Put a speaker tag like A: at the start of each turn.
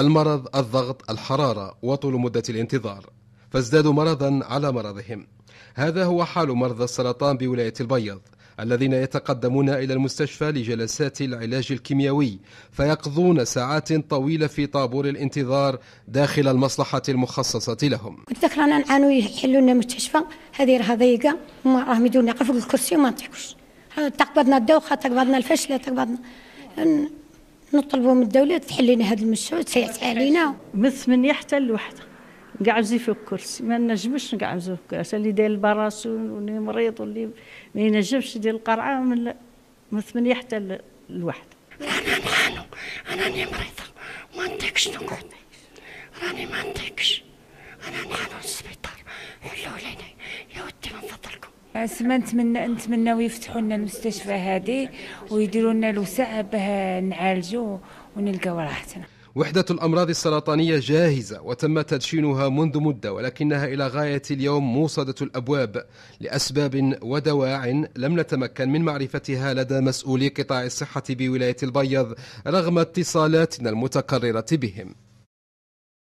A: المرض الضغط الحرارة وطول مدة الانتظار فازدادوا مرضا على مرضهم هذا هو حال مرضى السرطان بولاية البيض الذين يتقدمون إلى المستشفى لجلسات العلاج الكيميائي فيقضون ساعات طويلة في طابور الانتظار داخل المصلحة المخصصة لهم
B: قلت رانا نعانوا يحلوا لنا المستشفى هذه راه ضيقة هما راهم يدونا قفل الكرسي وما نضحكوش تقبضنا الدوخة تقبضنا الفشلة تقبضنا نطلبوا من الدولة تحل لنا هذا المشروع تسيعت علينا مث من يحتى لوحده نقعزي في الكرسي ما نجمش
C: نقعزو في الكرسي اللي داير البراس واللي مريض واللي ما ينجمش يدير القرعة من مث من يحتى لوحده رانا نعانو
D: انا مريضة ما نطيقش نقعد راني ما نطيقش
E: اسما نتمنى نتمناو يفتحوا لنا المستشفى هذه ويديروا لنا الوسع باه نعالجوا ونلقاو راحتنا
A: وحدة الأمراض السرطانية جاهزة وتم تدشينها منذ مدة ولكنها إلى غاية اليوم موصدة الأبواب لأسباب ودواع لم نتمكن من معرفتها لدى مسؤولي قطاع الصحة بولاية البيض رغم اتصالاتنا المتكررة بهم